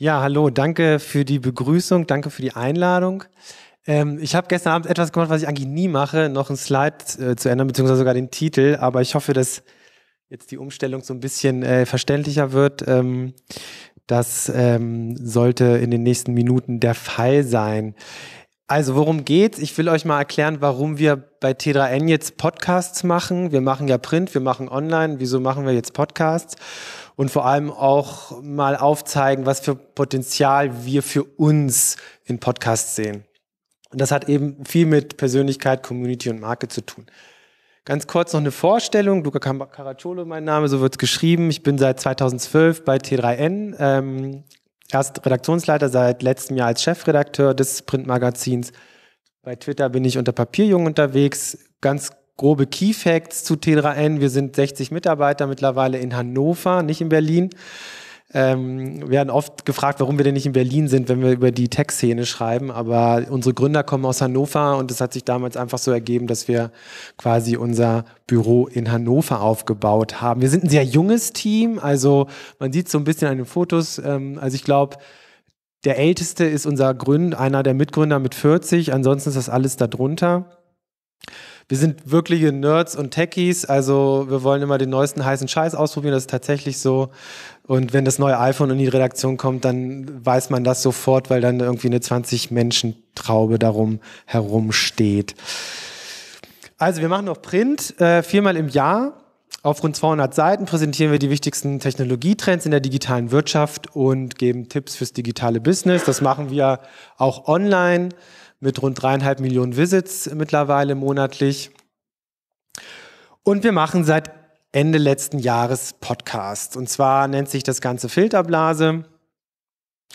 Ja, hallo, danke für die Begrüßung, danke für die Einladung. Ähm, ich habe gestern Abend etwas gemacht, was ich eigentlich nie mache, noch ein Slide äh, zu ändern, beziehungsweise sogar den Titel, aber ich hoffe, dass jetzt die Umstellung so ein bisschen äh, verständlicher wird. Ähm, das ähm, sollte in den nächsten Minuten der Fall sein. Also worum geht's? Ich will euch mal erklären, warum wir bei T3N jetzt Podcasts machen. Wir machen ja Print, wir machen Online. Wieso machen wir jetzt Podcasts? Und vor allem auch mal aufzeigen, was für Potenzial wir für uns in Podcasts sehen. Und das hat eben viel mit Persönlichkeit, Community und Marke zu tun. Ganz kurz noch eine Vorstellung. Luca Caracciolo, mein Name, so wird's geschrieben. Ich bin seit 2012 bei T3N, ähm, erst Redaktionsleiter, seit letztem Jahr als Chefredakteur des Printmagazins. Bei Twitter bin ich unter Papierjung unterwegs. Ganz grobe Keyfacts zu T3N. Wir sind 60 Mitarbeiter mittlerweile in Hannover, nicht in Berlin ähm, werden oft gefragt, warum wir denn nicht in Berlin sind, wenn wir über die Tech-Szene schreiben. Aber unsere Gründer kommen aus Hannover und es hat sich damals einfach so ergeben, dass wir quasi unser Büro in Hannover aufgebaut haben. Wir sind ein sehr junges Team, also man sieht so ein bisschen an den Fotos. Ähm, also ich glaube, der älteste ist unser Gründ, einer der Mitgründer mit 40, ansonsten ist das alles darunter wir sind wirkliche Nerds und Techies, also wir wollen immer den neuesten heißen Scheiß ausprobieren, das ist tatsächlich so. Und wenn das neue iPhone in die Redaktion kommt, dann weiß man das sofort, weil dann irgendwie eine 20-Menschen-Traube darum herumsteht. Also wir machen noch Print äh, viermal im Jahr. Auf rund 200 Seiten präsentieren wir die wichtigsten Technologietrends in der digitalen Wirtschaft und geben Tipps fürs digitale Business. Das machen wir auch online mit rund dreieinhalb Millionen Visits mittlerweile monatlich. Und wir machen seit Ende letzten Jahres Podcasts. Und zwar nennt sich das Ganze Filterblase.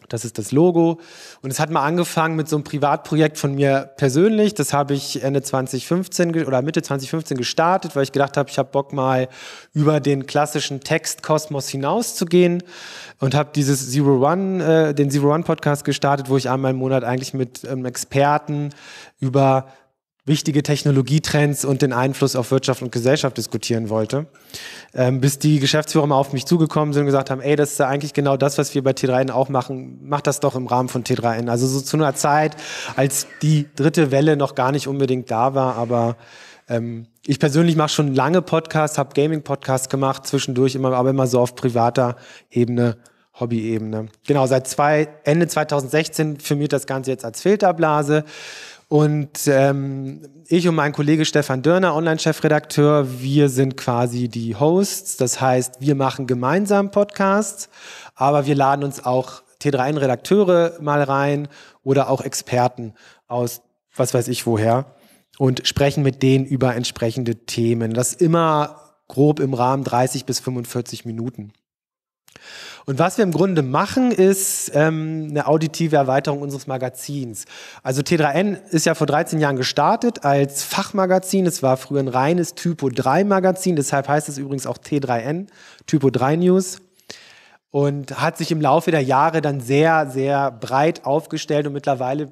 Das ist das Logo. Und es hat mal angefangen mit so einem Privatprojekt von mir persönlich. Das habe ich Ende 2015 oder Mitte 2015 gestartet, weil ich gedacht habe, ich habe Bock mal über den klassischen Textkosmos hinauszugehen und habe dieses Zero One, äh, den Zero One Podcast gestartet, wo ich einmal im Monat eigentlich mit ähm, Experten über wichtige Technologietrends und den Einfluss auf Wirtschaft und Gesellschaft diskutieren wollte, ähm, bis die Geschäftsführer mal auf mich zugekommen sind und gesagt haben, ey, das ist ja eigentlich genau das, was wir bei T3N auch machen, mach das doch im Rahmen von T3N. Also so zu einer Zeit, als die dritte Welle noch gar nicht unbedingt da war, aber ähm, ich persönlich mache schon lange Podcasts, habe Gaming-Podcasts gemacht, zwischendurch immer, aber immer so auf privater Ebene Hobby-Ebene. Genau, seit zwei, Ende 2016 firmiert das Ganze jetzt als Filterblase. Und ähm, ich und mein Kollege Stefan Dörner, Online-Chefredakteur, wir sind quasi die Hosts. Das heißt, wir machen gemeinsam Podcasts, aber wir laden uns auch T3N-Redakteure mal rein oder auch Experten aus was weiß ich woher und sprechen mit denen über entsprechende Themen. Das immer grob im Rahmen 30 bis 45 Minuten. Und was wir im Grunde machen, ist ähm, eine auditive Erweiterung unseres Magazins. Also T3N ist ja vor 13 Jahren gestartet als Fachmagazin. Es war früher ein reines Typo 3 Magazin, deshalb heißt es übrigens auch T3N, Typo 3 News. Und hat sich im Laufe der Jahre dann sehr, sehr breit aufgestellt und mittlerweile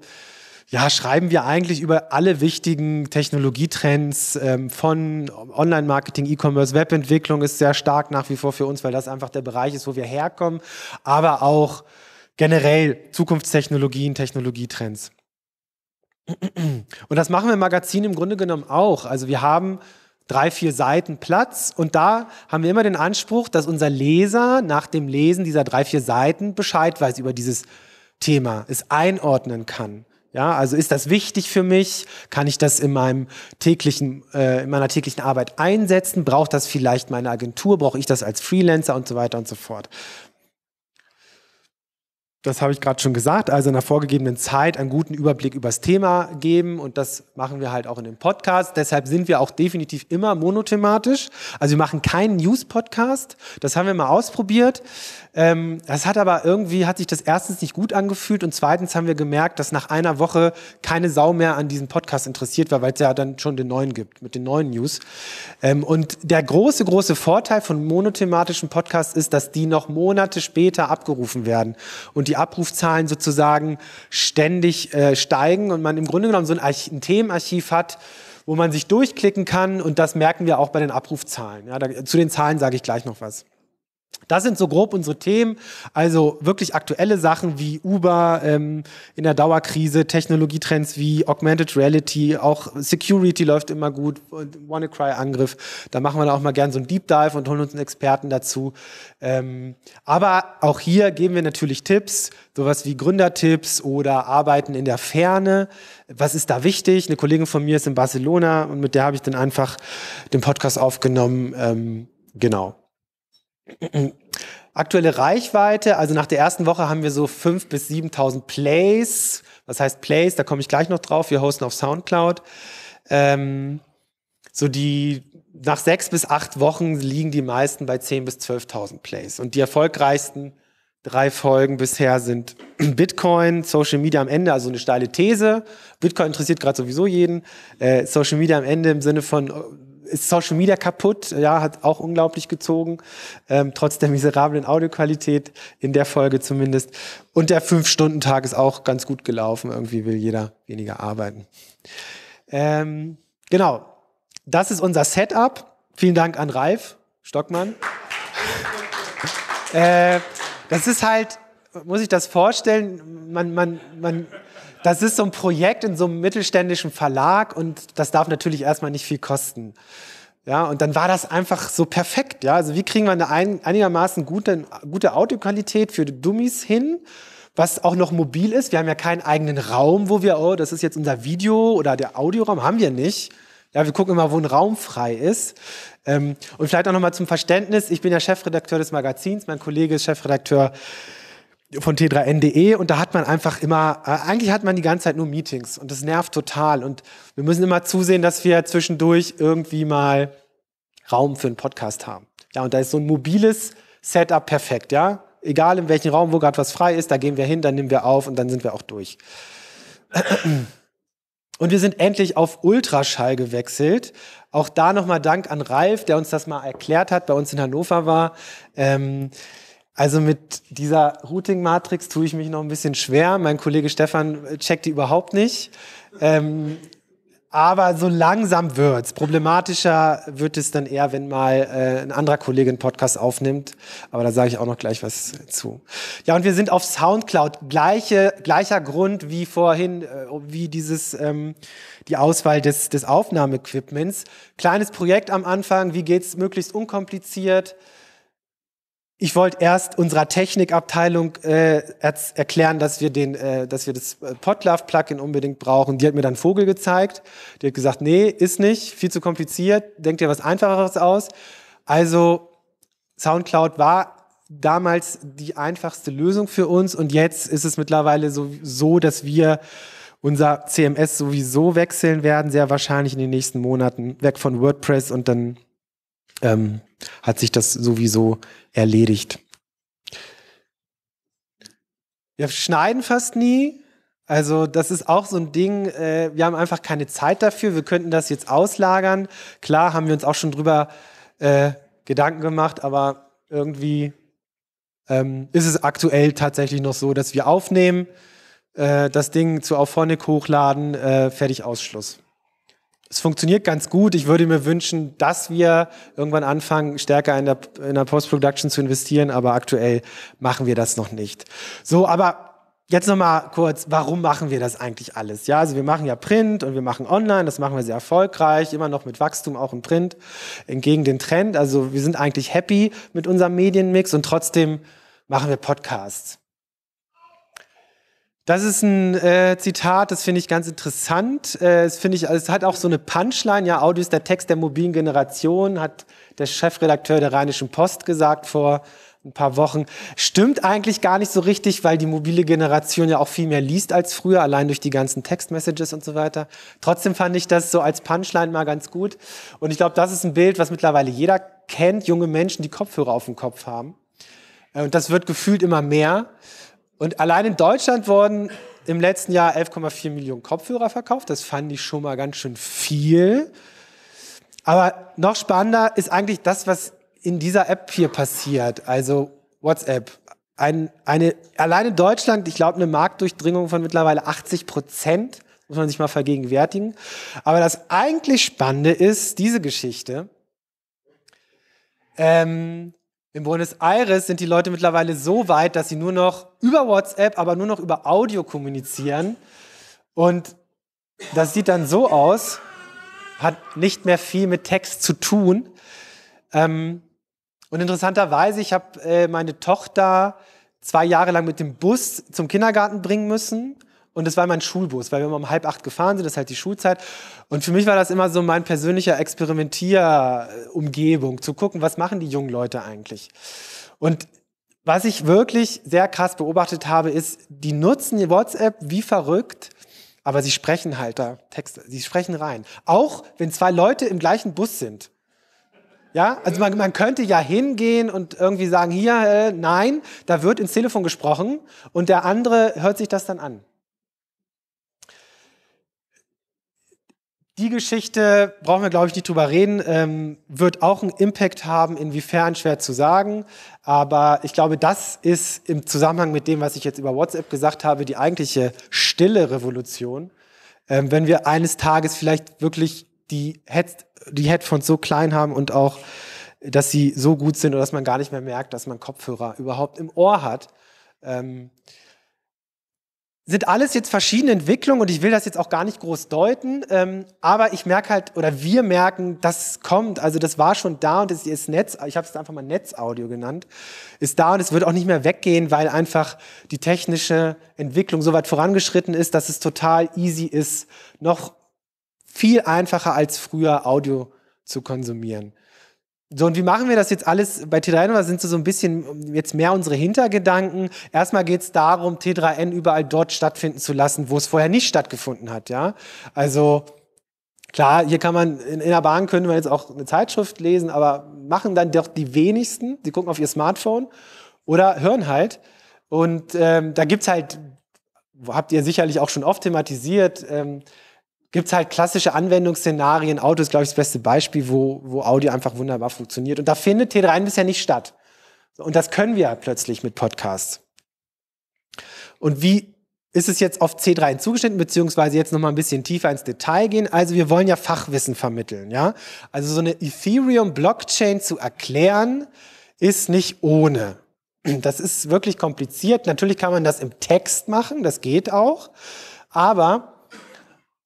ja, schreiben wir eigentlich über alle wichtigen Technologietrends ähm, von Online-Marketing, E-Commerce, Webentwicklung ist sehr stark nach wie vor für uns, weil das einfach der Bereich ist, wo wir herkommen, aber auch generell Zukunftstechnologien, Technologietrends. Und das machen wir im Magazin im Grunde genommen auch. Also wir haben drei, vier Seiten Platz und da haben wir immer den Anspruch, dass unser Leser nach dem Lesen dieser drei, vier Seiten Bescheid weiß über dieses Thema, es einordnen kann. Ja, also ist das wichtig für mich? Kann ich das in meinem täglichen, äh, in meiner täglichen Arbeit einsetzen? Braucht das vielleicht meine Agentur? Brauche ich das als Freelancer und so weiter und so fort? das habe ich gerade schon gesagt, also in der vorgegebenen Zeit einen guten Überblick über das Thema geben und das machen wir halt auch in dem Podcast. Deshalb sind wir auch definitiv immer monothematisch. Also wir machen keinen News-Podcast. Das haben wir mal ausprobiert. Ähm, das hat aber irgendwie, hat sich das erstens nicht gut angefühlt und zweitens haben wir gemerkt, dass nach einer Woche keine Sau mehr an diesem Podcast interessiert war, weil es ja dann schon den neuen gibt, mit den neuen News. Ähm, und der große, große Vorteil von monothematischen Podcasts ist, dass die noch Monate später abgerufen werden. Und die Abrufzahlen sozusagen ständig äh, steigen und man im Grunde genommen so ein, Arch ein Themenarchiv hat, wo man sich durchklicken kann und das merken wir auch bei den Abrufzahlen. Ja, da, zu den Zahlen sage ich gleich noch was. Das sind so grob unsere Themen. Also wirklich aktuelle Sachen wie Uber ähm, in der Dauerkrise, Technologietrends wie Augmented Reality, auch Security läuft immer gut, WannaCry-Angriff. Da machen wir auch mal gern so einen Deep Dive und holen uns einen Experten dazu. Ähm, aber auch hier geben wir natürlich Tipps, sowas wie Gründertipps oder Arbeiten in der Ferne. Was ist da wichtig? Eine Kollegin von mir ist in Barcelona und mit der habe ich dann einfach den Podcast aufgenommen. Ähm, genau. Aktuelle Reichweite, also nach der ersten Woche haben wir so 5.000 bis 7.000 Plays. Was heißt Plays? Da komme ich gleich noch drauf. Wir hosten auf Soundcloud. Ähm, so die, nach sechs bis acht Wochen liegen die meisten bei 10.000 bis 12.000 Plays. Und die erfolgreichsten drei Folgen bisher sind Bitcoin, Social Media am Ende, also eine steile These. Bitcoin interessiert gerade sowieso jeden. Äh, Social Media am Ende im Sinne von äh, ist Social Media kaputt, ja, hat auch unglaublich gezogen, ähm, trotz der miserablen Audioqualität in der Folge zumindest. Und der Fünf-Stunden-Tag ist auch ganz gut gelaufen. Irgendwie will jeder weniger arbeiten. Ähm, genau, das ist unser Setup. Vielen Dank an Ralf Stockmann. äh, das ist halt, muss ich das vorstellen, man, man, man das ist so ein Projekt in so einem mittelständischen Verlag und das darf natürlich erstmal nicht viel kosten. Ja, und dann war das einfach so perfekt. Ja, also wie kriegen wir eine ein, einigermaßen gute, gute Audioqualität für Dummies hin? was auch noch mobil ist. Wir haben ja keinen eigenen Raum, wo wir, oh, das ist jetzt unser Video oder der Audioraum, haben wir nicht. Ja, wir gucken immer, wo ein Raum frei ist. Ähm, und vielleicht auch nochmal zum Verständnis. Ich bin ja Chefredakteur des Magazins, mein Kollege ist Chefredakteur von t3n.de und da hat man einfach immer, äh, eigentlich hat man die ganze Zeit nur Meetings und das nervt total und wir müssen immer zusehen, dass wir zwischendurch irgendwie mal Raum für einen Podcast haben. Ja, und da ist so ein mobiles Setup perfekt, ja. Egal in welchem Raum, wo gerade was frei ist, da gehen wir hin, dann nehmen wir auf und dann sind wir auch durch. Und wir sind endlich auf Ultraschall gewechselt. Auch da nochmal Dank an Ralf, der uns das mal erklärt hat, bei uns in Hannover war. Ähm, also mit dieser Routing-Matrix tue ich mich noch ein bisschen schwer. Mein Kollege Stefan äh, checkt die überhaupt nicht. Ähm, aber so langsam wird's. Problematischer wird es dann eher, wenn mal äh, ein anderer Kollege einen Podcast aufnimmt. Aber da sage ich auch noch gleich was zu. Ja, und wir sind auf Soundcloud. Gleiche, gleicher Grund wie vorhin, äh, wie dieses ähm, die Auswahl des, des Aufnahmeequipments. Kleines Projekt am Anfang. Wie geht's möglichst unkompliziert? ich wollte erst unserer Technikabteilung äh, erz- erklären, dass wir, den, äh, dass wir das äh, Potlove-Plugin unbedingt brauchen. Die hat mir dann Vogel gezeigt. Die hat gesagt, nee, ist nicht, viel zu kompliziert, denkt dir was Einfacheres aus. Also SoundCloud war damals die einfachste Lösung für uns und jetzt ist es mittlerweile so, so dass wir unser CMS sowieso wechseln werden, sehr wahrscheinlich in den nächsten Monaten, weg von WordPress und dann ähm, hat sich das sowieso erledigt. Wir schneiden fast nie. Also das ist auch so ein Ding, äh, wir haben einfach keine Zeit dafür, wir könnten das jetzt auslagern. Klar haben wir uns auch schon drüber äh, Gedanken gemacht, aber irgendwie ähm, ist es aktuell tatsächlich noch so, dass wir aufnehmen, äh, das Ding zu Auphonic hochladen, äh, fertig Ausschluss es funktioniert ganz gut. Ich würde mir wünschen, dass wir irgendwann anfangen, stärker in der, in der Post-Production zu investieren, aber aktuell machen wir das noch nicht. So, aber Jetzt nochmal kurz, warum machen wir das eigentlich alles? Ja, also wir machen ja Print und wir machen Online, das machen wir sehr erfolgreich, immer noch mit Wachstum auch im Print, entgegen den Trend. Also wir sind eigentlich happy mit unserem Medienmix und trotzdem machen wir Podcasts. Das ist ein äh, Zitat, das finde ich ganz interessant. Äh, finde ich, also es hat auch so eine Punchline. Ja, Audio ist der Text der mobilen Generation, hat der Chefredakteur der Rheinischen Post gesagt vor ein paar Wochen. Stimmt eigentlich gar nicht so richtig, weil die mobile Generation ja auch viel mehr liest als früher, allein durch die ganzen Textmessages und so weiter. Trotzdem fand ich das so als Punchline mal ganz gut. Und ich glaube, das ist ein Bild, was mittlerweile jeder kennt. Junge Menschen, die Kopfhörer auf dem Kopf haben. Äh, und das wird gefühlt immer mehr. Und allein in Deutschland wurden im letzten Jahr 11,4 Millionen Kopfhörer verkauft. Das fand ich schon mal ganz schön viel. Aber noch spannender ist eigentlich das, was in dieser App hier passiert, also WhatsApp. Ein, eine, allein in Deutschland, ich glaube, eine Marktdurchdringung von mittlerweile 80 Prozent, muss man sich mal vergegenwärtigen. Aber das eigentlich Spannende ist diese Geschichte. Ähm, in Buenos Aires sind die Leute mittlerweile so weit, dass sie nur noch über WhatsApp, aber nur noch über Audio kommunizieren. Und das sieht dann so aus, hat nicht mehr viel mit Text zu tun. Ähm, und interessanterweise, ich habe äh, meine Tochter zwei Jahre lang mit dem Bus zum Kindergarten bringen müssen. Und das war mein Schulbus, weil wir immer um halb acht gefahren sind, das ist halt die Schulzeit. Und für mich war das immer so mein persönlicher Experimentierumgebung, zu gucken, was machen die jungen Leute eigentlich. Und was ich wirklich sehr krass beobachtet habe, ist, die nutzen die WhatsApp wie verrückt, aber sie sprechen halt da Texte, sie sprechen rein. Auch wenn zwei Leute im gleichen Bus sind. Ja, also man, man könnte ja hingehen und irgendwie sagen, hier, äh, nein, da wird ins Telefon gesprochen und der andere hört sich das dann an. Die Geschichte, brauchen wir glaube ich nicht drüber reden, ähm, wird auch einen Impact haben, inwiefern schwer zu sagen. Aber ich glaube, das ist im Zusammenhang mit dem, was ich jetzt über WhatsApp gesagt habe, die eigentliche stille Revolution. Ähm, wenn wir eines Tages vielleicht wirklich die, Head die Headphones so klein haben und auch, dass sie so gut sind, dass man gar nicht mehr merkt, dass man Kopfhörer überhaupt im Ohr hat. Ähm, sind alles jetzt verschiedene Entwicklungen und ich will das jetzt auch gar nicht groß deuten, ähm, aber ich merke halt oder wir merken, das kommt. Also das war schon da und es ist Netz, ich habe es einfach mal Netzaudio genannt, ist da und es wird auch nicht mehr weggehen, weil einfach die technische Entwicklung so weit vorangeschritten ist, dass es total easy ist, noch viel einfacher als früher Audio zu konsumieren. So, und wie machen wir das jetzt alles bei T3N? sind so, ein bisschen jetzt mehr unsere Hintergedanken. Erstmal geht es darum, T3N überall dort stattfinden zu lassen, wo es vorher nicht stattgefunden hat, ja. Also klar, hier kann man, in, in der Bahn können wir jetzt auch eine Zeitschrift lesen, aber machen dann doch die wenigsten, die gucken auf ihr Smartphone oder hören halt. Und ähm, da gibt es halt, habt ihr sicherlich auch schon oft thematisiert, ähm, gibt es halt klassische Anwendungsszenarien. Auto ist, glaube ich, das beste Beispiel, wo, wo Audio einfach wunderbar funktioniert. Und da findet T3 bisher nicht statt. Und das können wir halt plötzlich mit Podcasts. Und wie ist es jetzt auf C3 zugeschnitten, beziehungsweise jetzt nochmal ein bisschen tiefer ins Detail gehen. Also wir wollen ja Fachwissen vermitteln, ja. Also so eine Ethereum-Blockchain zu erklären, ist nicht ohne. Das ist wirklich kompliziert. Natürlich kann man das im Text machen, das geht auch. Aber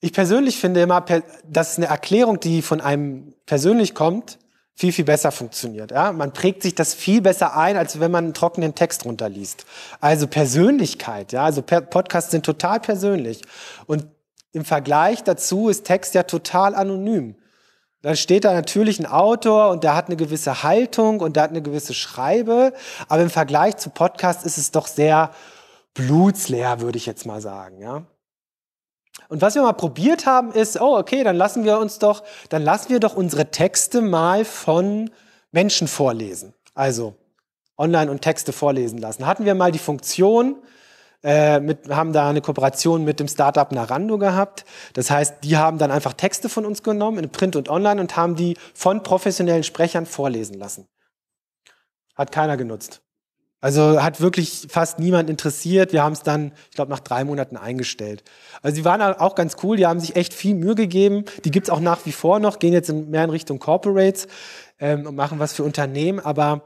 ich persönlich finde immer, dass eine Erklärung, die von einem persönlich kommt, viel, viel besser funktioniert. Ja? Man prägt sich das viel besser ein, als wenn man einen trockenen Text runterliest. Also Persönlichkeit, ja, also Podcasts sind total persönlich. Und im Vergleich dazu ist Text ja total anonym. Da steht da natürlich ein Autor und der hat eine gewisse Haltung und der hat eine gewisse Schreibe. Aber im Vergleich zu Podcast ist es doch sehr blutsleer, würde ich jetzt mal sagen, ja. Und was wir mal probiert haben, ist, oh, okay, dann lassen wir uns doch, dann lassen wir doch unsere Texte mal von Menschen vorlesen. Also online und Texte vorlesen lassen. Hatten wir mal die Funktion, äh, mit, haben da eine Kooperation mit dem Startup Narando gehabt. Das heißt, die haben dann einfach Texte von uns genommen, in Print und Online, und haben die von professionellen Sprechern vorlesen lassen. Hat keiner genutzt. Also hat wirklich fast niemand interessiert. Wir haben es dann, ich glaube, nach drei Monaten eingestellt. Also sie waren halt auch ganz cool, die haben sich echt viel Mühe gegeben. Die gibt es auch nach wie vor noch, gehen jetzt mehr in Richtung Corporates ähm, und machen was für Unternehmen. Aber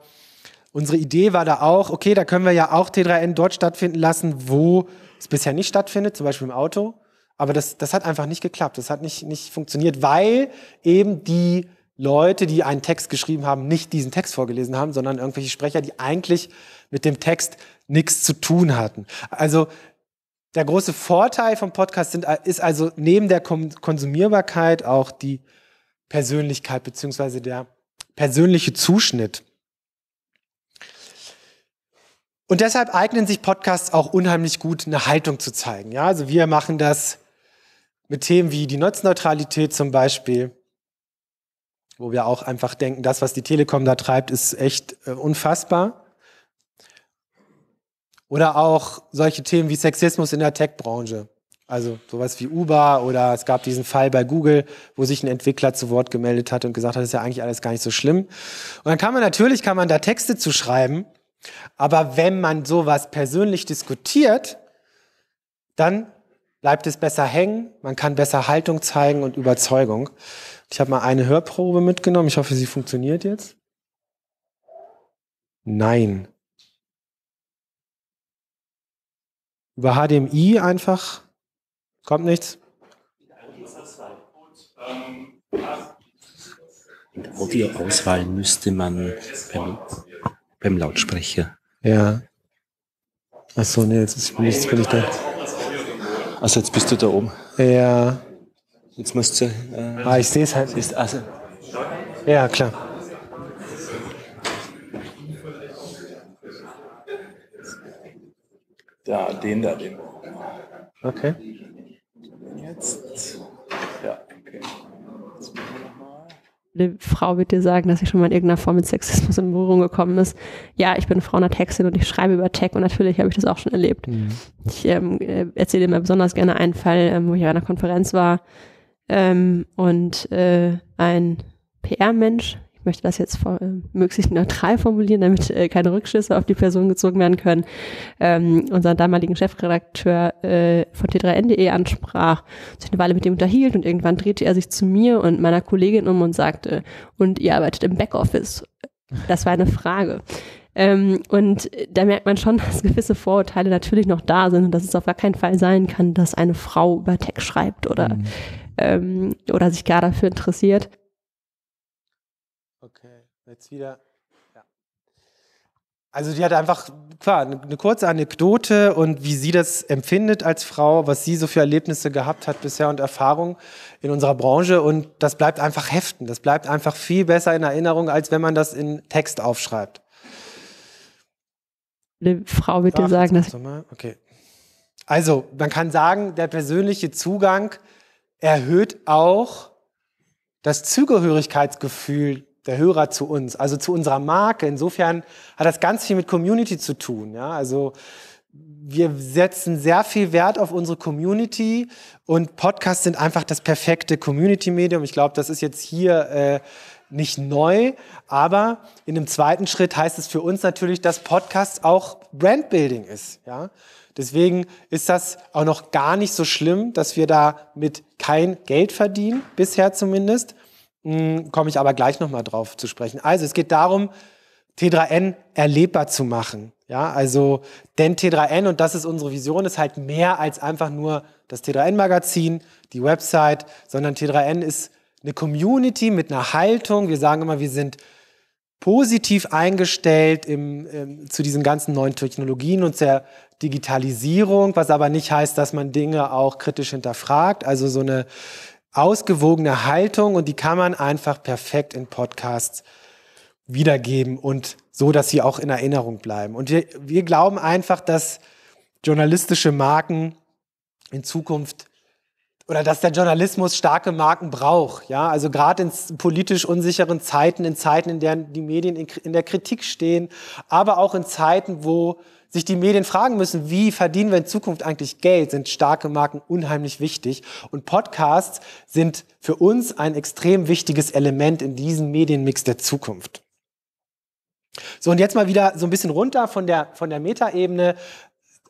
unsere Idee war da auch, okay, da können wir ja auch T3N dort stattfinden lassen, wo es bisher nicht stattfindet, zum Beispiel im Auto. Aber das, das hat einfach nicht geklappt. Das hat nicht, nicht funktioniert, weil eben die Leute, die einen Text geschrieben haben, nicht diesen Text vorgelesen haben, sondern irgendwelche Sprecher, die eigentlich mit dem Text nichts zu tun hatten. Also der große Vorteil vom Podcast sind, äh, ist also neben der Konsumierbarkeit auch die Persönlichkeit beziehungsweise der persönliche Zuschnitt. Und deshalb eignen sich Podcasts auch unheimlich gut, eine Haltung zu zeigen. Ja, also wir machen das mit Themen wie die Netzneutralität zum Beispiel wo wir auch einfach denken, das, was die Telekom da treibt, ist echt äh, unfassbar. Oder auch solche Themen wie Sexismus in der Tech-Branche. Also sowas wie Uber oder es gab diesen Fall bei Google, wo sich ein Entwickler zu Wort gemeldet hat und gesagt hat, das ist ja eigentlich alles gar nicht so schlimm. Und dann kann man natürlich, kann man da Texte zu schreiben, aber wenn man sowas persönlich diskutiert, dann bleibt es besser hängen, man kann besser Haltung zeigen und Überzeugung. Ich habe mal eine Hörprobe mitgenommen. Ich hoffe, sie funktioniert jetzt. Nein. Über HDMI einfach kommt nichts. In Audioauswahl müsste man beim, beim Lautsprecher. Ja. Achso, nee, jetzt bin, ich, bin ich da. Also jetzt bist du da oben. Ja. Jetzt musst du. Äh, ah, ich sehe es halt. Siehst, also, ja, klar. Da, den da, den. Okay. Jetzt. Ja, okay. Jetzt eine Frau wird dir sagen, dass sie schon mal in irgendeiner Form mit Sexismus in Berührung gekommen ist. Ja, ich bin Frau einer Textin und ich schreibe über Tech und natürlich habe ich das auch schon erlebt. Mhm. Ich ähm, äh, erzähle mal besonders gerne einen Fall, ähm, wo ich auf einer Konferenz war, ähm, und äh, ein PR-Mensch, ich möchte das jetzt vor, äh, möglichst neutral formulieren, damit äh, keine Rückschlüsse auf die Person gezogen werden können, ähm, unseren damaligen Chefredakteur äh, von t3n.de ansprach, sich eine Weile mit dem unterhielt und irgendwann drehte er sich zu mir und meiner Kollegin um und sagte, und ihr arbeitet im Backoffice. Das war eine Frage. Ähm, und da merkt man schon, dass gewisse Vorurteile natürlich noch da sind und dass es auf gar keinen Fall sein kann, dass eine Frau über Tech schreibt oder mhm ähm, oder sich gar dafür interessiert. Okay, jetzt wieder. Ja. Also die hat einfach, klar, eine ne kurze Anekdote und wie sie das empfindet als Frau, was sie so für Erlebnisse gehabt hat bisher und Erfahrungen in unserer Branche und das bleibt einfach heften. Das bleibt einfach viel besser in Erinnerung, als wenn man das in Text aufschreibt. Eine Frau wird dir sagen, dass... Okay. Also, man kann sagen, der persönliche Zugang erhöht auch das Zugehörigkeitsgefühl der Hörer zu uns, also zu unserer Marke. Insofern hat das ganz viel mit Community zu tun. Ja? Also wir setzen sehr viel Wert auf unsere Community und Podcasts sind einfach das perfekte Community-Medium. Ich glaube, das ist jetzt hier äh, nicht neu, aber in einem zweiten Schritt heißt es für uns natürlich, dass Podcast auch Brandbuilding ist. Ja? Deswegen ist das auch noch gar nicht so schlimm, dass wir damit kein Geld verdienen, bisher zumindest. Hm, Komme ich aber gleich nochmal drauf zu sprechen. Also es geht darum, T3N erlebbar zu machen. Ja, also, denn T3N, und das ist unsere Vision, ist halt mehr als einfach nur das T3N-Magazin, die Website, sondern T3N ist eine Community mit einer Haltung. Wir sagen immer, wir sind positiv eingestellt im, im, ähm, zu diesen ganzen neuen Technologien und zur Digitalisierung, was aber nicht heißt, dass man Dinge auch kritisch hinterfragt. Also so eine ausgewogene Haltung und die kann man einfach perfekt in Podcasts wiedergeben und so, dass sie auch in Erinnerung bleiben. Und wir, wir glauben einfach, dass journalistische Marken in Zukunft oder dass der Journalismus starke Marken braucht. Ja, also gerade in politisch unsicheren Zeiten, in Zeiten, in denen die Medien in, in der Kritik stehen, aber auch in Zeiten, wo sich die Medien fragen müssen, wie verdienen wir in Zukunft eigentlich Geld, sind starke Marken unheimlich wichtig. Und Podcasts sind für uns ein extrem wichtiges Element in diesem Medienmix der Zukunft. So, und jetzt mal wieder so ein bisschen runter von der, von der Metaebene.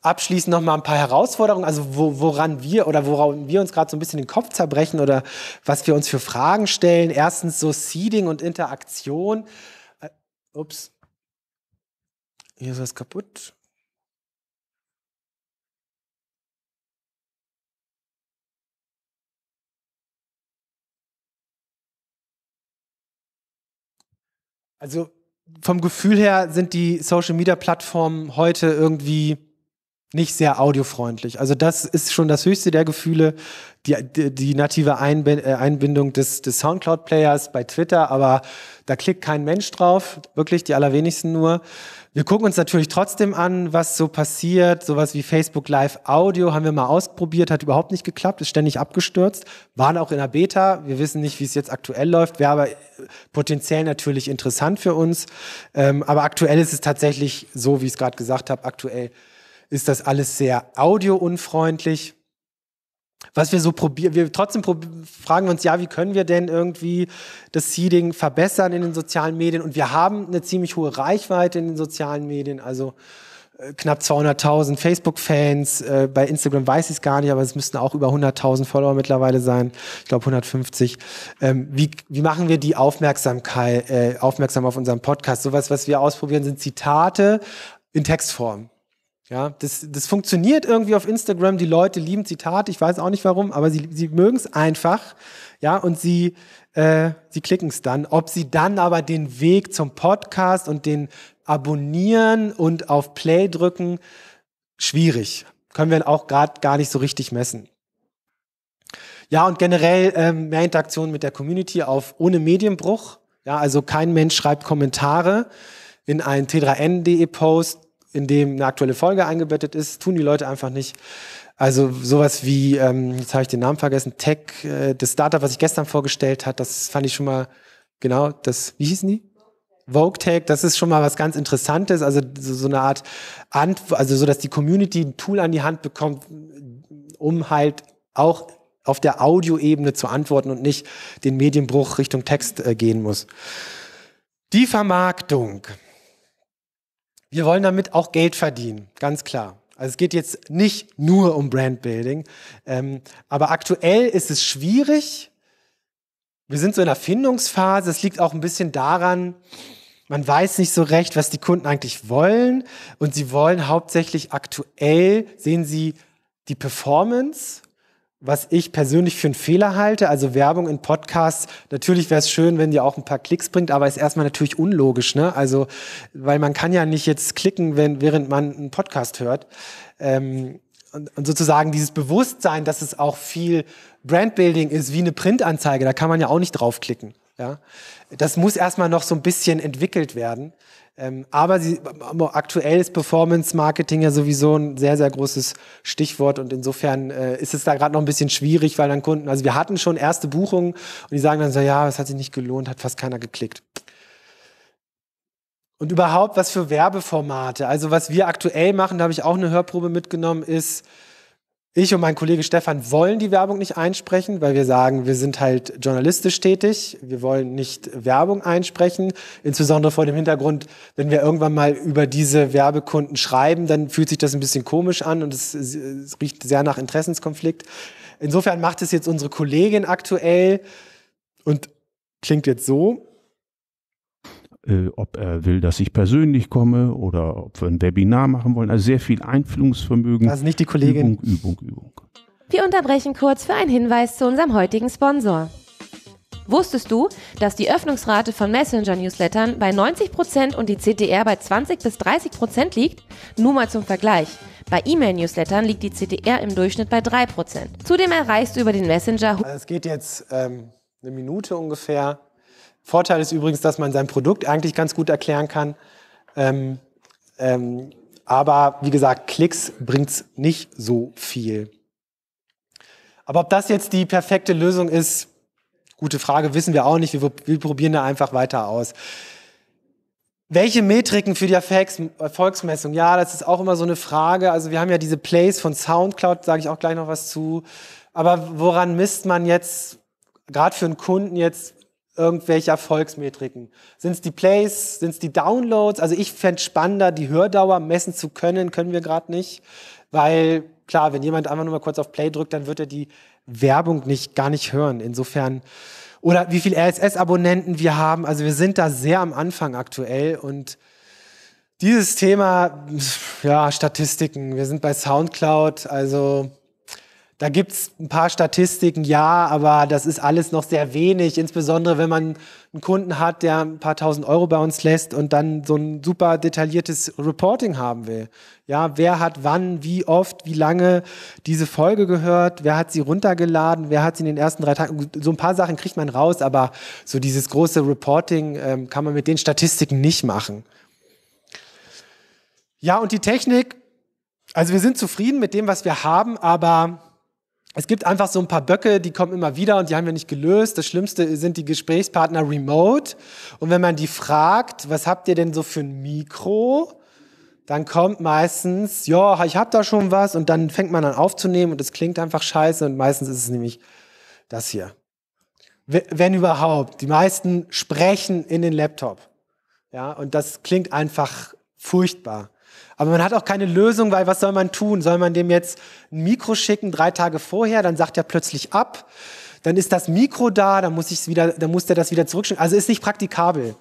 Abschließend noch mal ein paar Herausforderungen, also wo, woran wir oder woran wir uns gerade so ein bisschen den Kopf zerbrechen oder was wir uns für Fragen stellen. Erstens so Seeding und Interaktion. Äh, ups. Hier ist was kaputt. Also vom Gefühl her sind die Social Media Plattformen heute irgendwie nicht sehr audiofreundlich. Also das ist schon das höchste der Gefühle, die, die, die native äh, Einbindung des, des Soundcloud-Players bei Twitter, aber da klickt kein Mensch drauf, wirklich die allerwenigsten nur. Wir gucken uns natürlich trotzdem an, was so passiert. Sowas wie Facebook Live Audio haben wir mal ausprobiert, hat überhaupt nicht geklappt, ist ständig abgestürzt. Waren auch in der Beta. Wir wissen nicht, wie es jetzt aktuell läuft, wäre aber äh, potenziell natürlich interessant für uns. Ähm, aber aktuell ist es tatsächlich so, wie ich es gerade gesagt habe, aktuell ist das alles sehr audiounfreundlich. Was wir so probieren, wir trotzdem prob fragen wir uns, ja, wie können wir denn irgendwie das Seeding verbessern in den sozialen Medien? Und wir haben eine ziemlich hohe Reichweite in den sozialen Medien, also äh, knapp 200.000 Facebook-Fans. Äh, bei Instagram weiß ich es gar nicht, aber es müssten auch über 100.000 Follower mittlerweile sein. Ich glaube 150. Ähm, wie, wie machen wir die Aufmerksamkeit äh, aufmerksam auf unseren Podcast? Sowas, was wir ausprobieren, sind Zitate in Textform. Ja, das, das funktioniert irgendwie auf Instagram. Die Leute lieben Zitate. Ich weiß auch nicht warum, aber sie, sie mögen es einfach. Ja, und sie, äh, sie klicken es dann. Ob sie dann aber den Weg zum Podcast und den Abonnieren und auf Play drücken, schwierig. Können wir auch gerade gar nicht so richtig messen. Ja, und generell ähm, mehr Interaktion mit der Community auf ohne Medienbruch. Ja, also kein Mensch schreibt Kommentare in einen t3n.de Post in dem eine aktuelle Folge eingebettet ist, tun die Leute einfach nicht. Also sowas wie, ähm, jetzt habe ich den Namen vergessen, Tech, äh, das Startup, was ich gestern vorgestellt hat, das fand ich schon mal, genau, das, wie hießen die? Vogue Tech, das ist schon mal was ganz Interessantes, also so, so eine Art, Antwort, also so, dass die Community ein Tool an die Hand bekommt, um halt auch auf der Audioebene zu antworten und nicht den Medienbruch Richtung Text äh, gehen muss. Die Vermarktung. Wir wollen damit auch Geld verdienen, ganz klar. Also es geht jetzt nicht nur um Brandbuilding, ähm, aber aktuell ist es schwierig. Wir sind so in der Findungsphase. Es liegt auch ein bisschen daran, man weiß nicht so recht, was die Kunden eigentlich wollen. Und sie wollen hauptsächlich aktuell, sehen sie die Performance was ich persönlich für einen Fehler halte. Also Werbung in Podcasts, natürlich wäre es schön, wenn die auch ein paar Klicks bringt, aber ist erstmal natürlich unlogisch, ne? Also, weil man kann ja nicht jetzt klicken, wenn, während man einen Podcast hört. Ähm, und, und sozusagen dieses Bewusstsein, dass es auch viel Brandbuilding ist, wie eine Printanzeige, da kann man ja auch nicht draufklicken. Ja? Das muss erstmal noch so ein bisschen entwickelt werden. Ähm, aber sie, ähm, aktuell ist Performance Marketing ja sowieso ein sehr, sehr großes Stichwort und insofern äh, ist es da gerade noch ein bisschen schwierig, weil dann Kunden, also wir hatten schon erste Buchungen und die sagen dann so, ja, es hat sich nicht gelohnt, hat fast keiner geklickt. Und überhaupt, was für Werbeformate. Also was wir aktuell machen, da habe ich auch eine Hörprobe mitgenommen, ist ich und mein Kollege Stefan wollen die Werbung nicht einsprechen, weil wir sagen, wir sind halt journalistisch tätig, wir wollen nicht Werbung einsprechen, insbesondere vor dem Hintergrund, wenn wir irgendwann mal über diese Werbekunden schreiben, dann fühlt sich das ein bisschen komisch an und es, es riecht sehr nach Interessenskonflikt. Insofern macht es jetzt unsere Kollegin aktuell und klingt jetzt so. Äh, ob er will, dass ich persönlich komme oder ob wir ein Webinar machen wollen. Also sehr viel Einfühlungsvermögen. Also nicht die Kollegin. Übung, Übung, Übung. Wir unterbrechen kurz für einen Hinweis zu unserem heutigen Sponsor. Wusstest du, dass die Öffnungsrate von Messenger-Newslettern bei 90% und die CTR bei 20 bis 30% liegt? Nur mal zum Vergleich. Bei E-Mail-Newslettern liegt die CTR im Durchschnitt bei 3%. Zudem erreichst du über den Messenger... Also es geht jetzt ähm, eine Minute ungefähr Vorteil ist übrigens, dass man sein Produkt eigentlich ganz gut erklären kann. Ähm, ähm, aber wie gesagt, Klicks bringt es nicht so viel. Aber ob das jetzt die perfekte Lösung ist, gute Frage, wissen wir auch nicht. Wir, wir probieren da einfach weiter aus. Welche Metriken für die Erfolgs Erfolgsmessung? Ja, das ist auch immer so eine Frage. Also wir haben ja diese Plays von SoundCloud, sage ich auch gleich noch was zu. Aber woran misst man jetzt, gerade für einen Kunden jetzt, irgendwelche Erfolgsmetriken? Sind es die Plays? Sind es die Downloads? Also ich fände spannender, die Hördauer messen zu können, können wir gerade nicht, weil klar, wenn jemand einfach nur mal kurz auf Play drückt, dann wird er die Werbung nicht gar nicht hören. Insofern oder wie viele RSS-Abonnenten wir haben. Also wir sind da sehr am Anfang aktuell und dieses Thema, ja, Statistiken. Wir sind bei SoundCloud, also da gibt's ein paar Statistiken, ja, aber das ist alles noch sehr wenig, insbesondere wenn man einen Kunden hat, der ein paar tausend Euro bei uns lässt und dann so ein super detailliertes Reporting haben will. Ja, wer hat wann, wie oft, wie lange diese Folge gehört, wer hat sie runtergeladen, wer hat sie in den ersten drei Tagen, so ein paar Sachen kriegt man raus, aber so dieses große Reporting äh, kann man mit den Statistiken nicht machen. Ja, und die Technik, also wir sind zufrieden mit dem, was wir haben, aber es gibt einfach so ein paar Böcke, die kommen immer wieder und die haben wir nicht gelöst. Das Schlimmste sind die Gesprächspartner remote. Und wenn man die fragt, was habt ihr denn so für ein Mikro? Dann kommt meistens, ja, ich hab da schon was und dann fängt man an aufzunehmen und es klingt einfach scheiße und meistens ist es nämlich das hier. Wenn überhaupt. Die meisten sprechen in den Laptop. Ja, und das klingt einfach furchtbar. Aber man hat auch keine Lösung, weil was soll man tun? Soll man dem jetzt ein Mikro schicken, drei Tage vorher, dann sagt er plötzlich ab, dann ist das Mikro da, dann muss ich wieder, dann muss der das wieder zurückschicken. Also ist nicht praktikabel.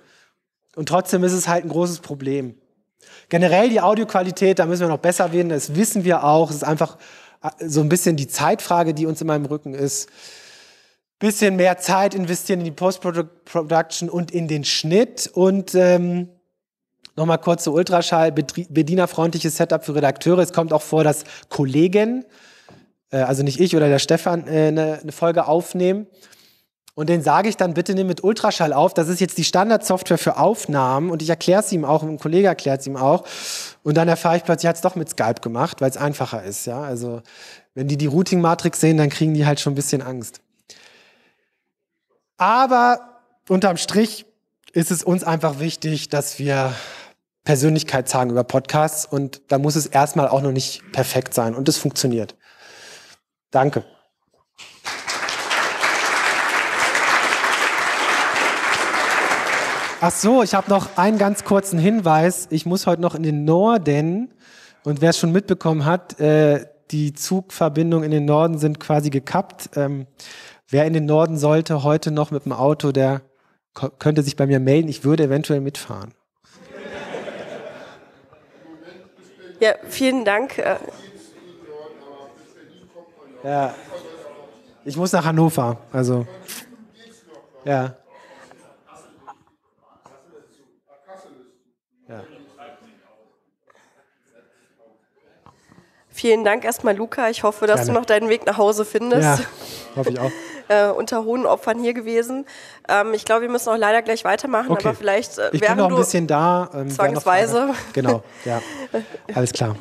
Und trotzdem ist es halt ein großes Problem. Generell die Audioqualität, da müssen wir noch besser werden, das wissen wir auch. Es ist einfach äh, so ein bisschen die Zeitfrage, die uns in meinem Rücken ist. Bisschen mehr Zeit investieren in die Post-Production und in den Schnitt und ähm, Nochmal kurz zu Ultraschall, bedienerfreundliches Setup für Redakteure. Es kommt auch vor, dass Kollegen, äh, also nicht ich oder der Stefan, äh, eine, Folge aufnehmen. Und den sage ich dann, bitte nimm mit Ultraschall auf. Das ist jetzt die Standardsoftware für Aufnahmen. Und ich erkläre es ihm auch, und ein Kollege erklärt es ihm auch. Und dann erfahre ich plötzlich, hat es doch mit Skype gemacht, weil es einfacher ist. Ja, also wenn die die Routing-Matrix sehen, dann kriegen die halt schon ein bisschen Angst. Aber unterm Strich ist es uns einfach wichtig, dass wir Persönlichkeit sagen über Podcasts und da muss es erstmal auch noch nicht perfekt sein und es funktioniert. Danke. Ach so, ich habe noch einen ganz kurzen Hinweis. Ich muss heute noch in den Norden und wer es schon mitbekommen hat, äh, die Zugverbindungen in den Norden sind quasi gekappt. Ähm, wer in den Norden sollte heute noch mit dem Auto, der könnte sich bei mir melden. Ich würde eventuell mitfahren. Ja, vielen Dank. Äh. Ja. Ich muss nach Hannover, also. Ja. ja. Vielen Dank erstmal, Luca. Ich hoffe, dass Gerne. du noch deinen Weg nach Hause findest. Ja, hoffe ich auch äh, unter hohen Opfern hier gewesen. Ähm, ich glaube, wir müssen auch leider gleich weitermachen, okay. aber vielleicht äh, ich während bin noch ein bisschen da. Ähm, zwangsweise. Genau, ja. Alles klar.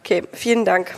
Okay, vielen Dank.